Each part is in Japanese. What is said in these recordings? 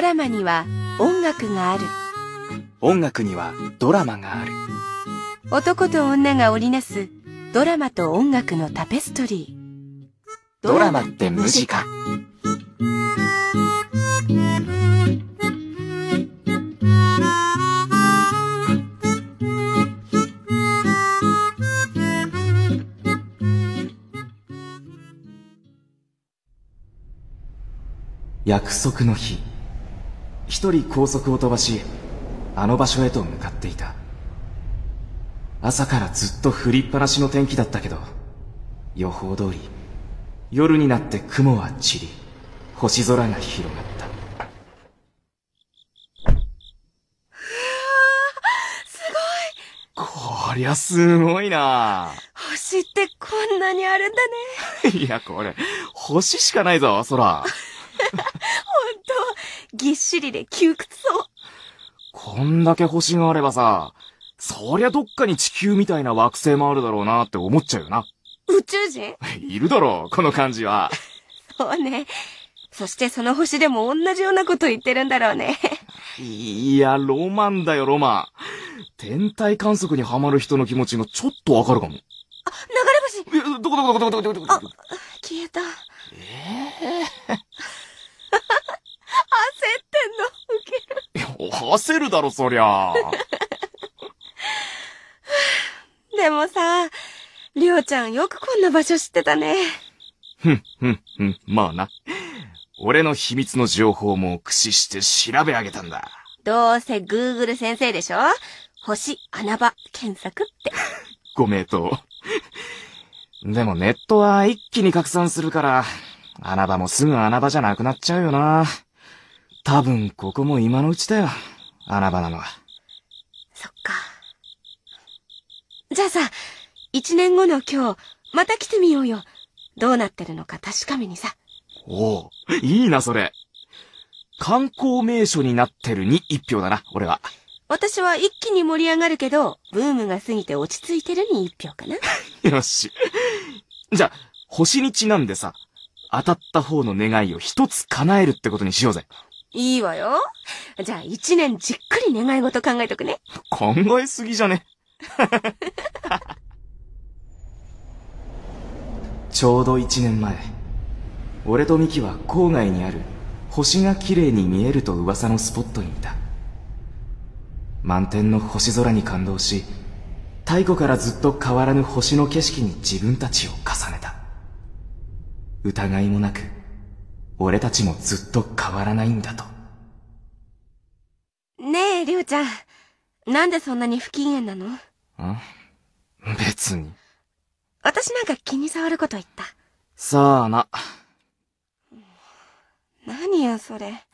ラマには音楽がある音楽にはドラマがある男と女が織りなすドラマと音楽のタペストリードラマって無事か約束の日一人高速を飛ばし、あの場所へと向かっていた。朝からずっと降りっぱなしの天気だったけど、予報通り、夜になって雲は散り、星空が広がった。うわすごいこりゃすごいな星ってこんなにあるんだね。いや、これ、星しかないぞ、空。ぎっしりで窮屈そう。こんだけ星があればさ、そりゃどっかに地球みたいな惑星もあるだろうなって思っちゃうよな。宇宙人いるだろう、この感じは。そうね。そしてその星でも同じようなこと言ってるんだろうね。いや、ロマンだよ、ロマン。天体観測にはまる人の気持ちがちょっとわかるかも。あ、流れ星どこどこどこどこどこどこどこあ、消えた。ええー焦るだろ、そりゃ。でもさ、りょうちゃんよくこんな場所知ってたね。ふん、ふん、ふん、まあな。俺の秘密の情報も駆使して調べ上げたんだ。どうせ Google 先生でしょ星穴場検索って。ご名答。でもネットは一気に拡散するから、穴場もすぐ穴場じゃなくなっちゃうよな。多分ここも今のうちだよ。穴場なのは。そっか。じゃあさ、一年後の今日、また来てみようよ。どうなってるのか確かめにさ。おお、いいな、それ。観光名所になってるに一票だな、俺は。私は一気に盛り上がるけど、ブームが過ぎて落ち着いてるに一票かな。よし。じゃあ、星にちなんでさ、当たった方の願いを一つ叶えるってことにしようぜ。いいわよ。じゃあ一年じっくり願い事考えとくね。考えすぎじゃね。ちょうど一年前、俺とミキは郊外にある星が綺麗に見えると噂のスポットにいた。満天の星空に感動し、太古からずっと変わらぬ星の景色に自分たちを重ねた。疑いもなく、俺たちもずっと変わらないんだと。ねえ、りょうちゃん。なんでそんなに不機嫌なのん別に。私なんか気に障ること言った。さあな。何よ、それ。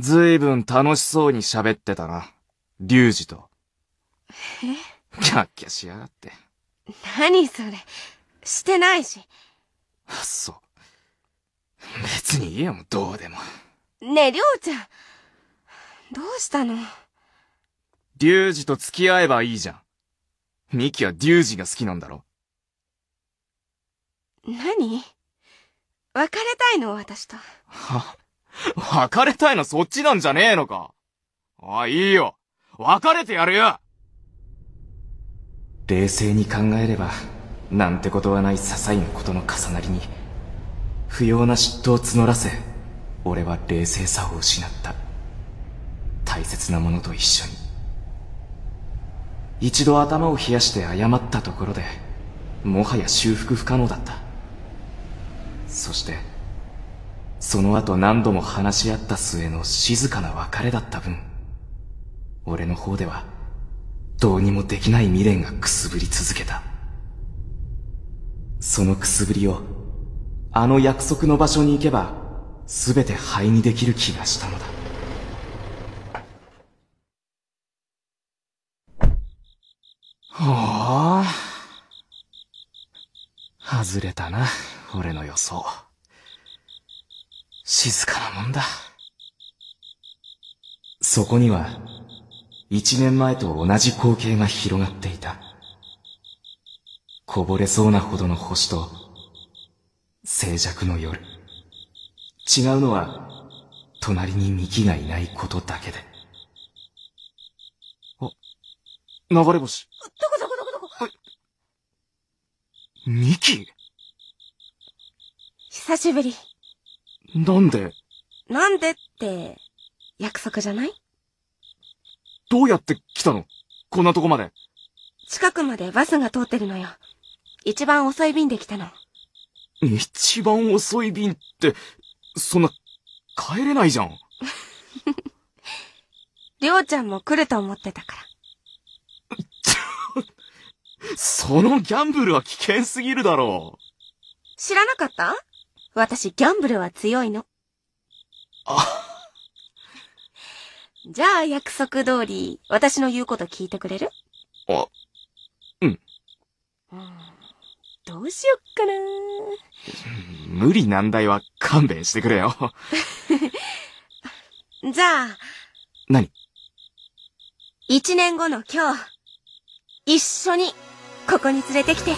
ずいぶん楽しそうに喋ってたな。リュウジと。えキャッキャしやがって。何それ。してないし。あ、そう。別にいいよ、もどうでも。ねえ、りょうちゃん。どうしたのリュウジと付き合えばいいじゃん。ミキはリュウジが好きなんだろ何別れたいの私と。は、別れたいのそっちなんじゃねえのかあ、いいよ別れてやるよ冷静に考えれば、なんてことはない些細なことの重なりに、不要な嫉妬を募らせ俺は冷静さを失った大切なものと一緒に一度頭を冷やして謝ったところでもはや修復不可能だったそしてその後何度も話し合った末の静かな別れだった分俺の方ではどうにもできない未練がくすぶり続けたそのくすぶりをあの約束の場所に行けば、すべて灰にできる気がしたのだ。ほう。外れたな、俺の予想。静かなもんだ。そこには、一年前と同じ光景が広がっていた。こぼれそうなほどの星と、静寂の夜。違うのは、隣にミキがいないことだけで。あ、流れ星。どこどこどこどこはい。久しぶり。なんでなんでって、約束じゃないどうやって来たのこんなとこまで。近くまでバスが通ってるのよ。一番遅い便で来たの。一番遅い便って、そんな、帰れないじゃん。りょうちゃんも来ると思ってたから。そのギャンブルは危険すぎるだろう。知らなかった私、ギャンブルは強いの。あ。じゃあ、約束通り、私の言うこと聞いてくれるあ、うん。うんどうしよっかな。無理難題は勘弁してくれよ。じゃあ。何一年後の今日、一緒にここに連れてきて。